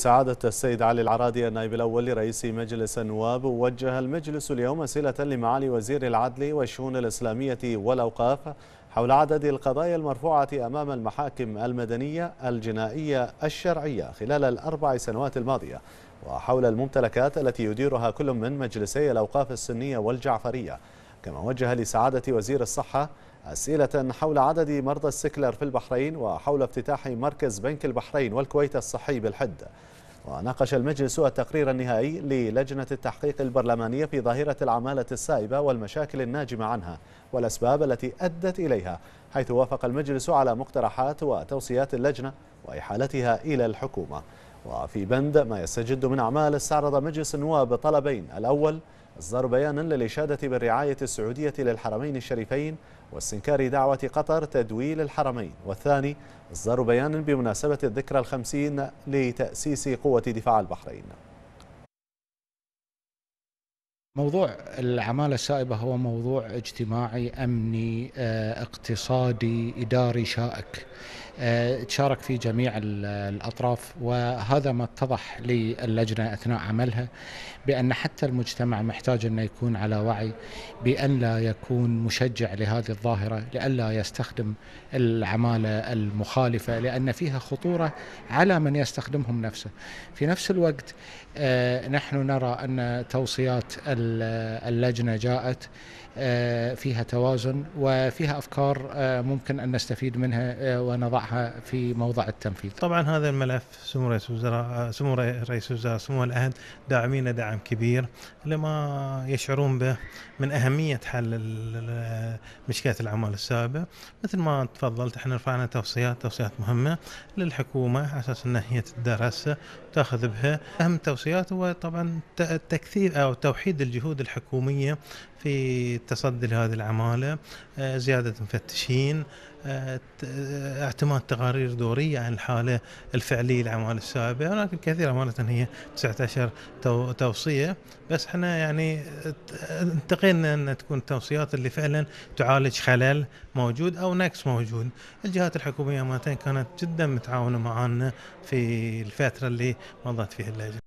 سعادة السيد علي العرادي النائب الأول لرئيس مجلس النواب وجه المجلس اليوم أسئلة لمعالي وزير العدل والشؤون الإسلامية والأوقاف حول عدد القضايا المرفوعة أمام المحاكم المدنية الجنائية الشرعية خلال الأربع سنوات الماضية وحول الممتلكات التي يديرها كل من مجلسي الأوقاف السنية والجعفرية كما وجه لسعادة وزير الصحة أسئلة حول عدد مرضى السكلر في البحرين وحول افتتاح مركز بنك البحرين والكويت الصحي بالحد وناقش المجلس التقرير النهائي للجنة التحقيق البرلمانية في ظاهرة العمالة السائبة والمشاكل الناجمة عنها والأسباب التي أدت إليها حيث وافق المجلس على مقترحات وتوصيات اللجنة وإحالتها إلى الحكومة وفي بند ما يستجد من أعمال استعرض مجلس النواب طلبين الأول إصدار بيان للإشادة بالرعاية السعودية للحرمين الشريفين واستنكار دعوة قطر تدويل الحرمين والثاني إصدار بيان بمناسبة الذكرى الخمسين لتأسيس قوة دفاع البحرين موضوع العمالة السائبة هو موضوع اجتماعي أمني آه، اقتصادي إداري شائك آه، تشارك فيه جميع الأطراف وهذا ما اتضح للجنة أثناء عملها بأن حتى المجتمع محتاج أن يكون على وعي بأن لا يكون مشجع لهذه الظاهرة لئلا يستخدم العمالة المخالفة لأن فيها خطورة على من يستخدمهم نفسه في نفس الوقت آه، نحن نرى أن توصيات اللجنة جاءت آه، فيها توازن وفيها أفكار ممكن أن نستفيد منها ونضعها وضعها في موضع التنفيذ. طبعا هذا الملف سمو رئيس وزراء سمو رئيس وزراء سمو العهد داعمين دعم كبير لما يشعرون به من اهميه حل مشكله العمال السابقه مثل ما تفضلت احنا رفعنا توصيات توصيات مهمه للحكومه على اساس انها هي تدرس وتاخذ بها اهم التوصيات هو طبعا تكثير او توحيد الجهود الحكوميه في التصدي لهذه العماله آه، زياده مفتشين آه، اعتماد تقارير دورية عن الحالة الفعلية للأعمال السابقة هناك الكثير أمانة هي 19 توصية بس احنا يعني انتقينا أن تكون التوصيات اللي فعلا تعالج خلل موجود أو نقص موجود الجهات الحكومية أمانة كانت جدا متعاونة معانا في الفترة اللي مضت فيها اللجنة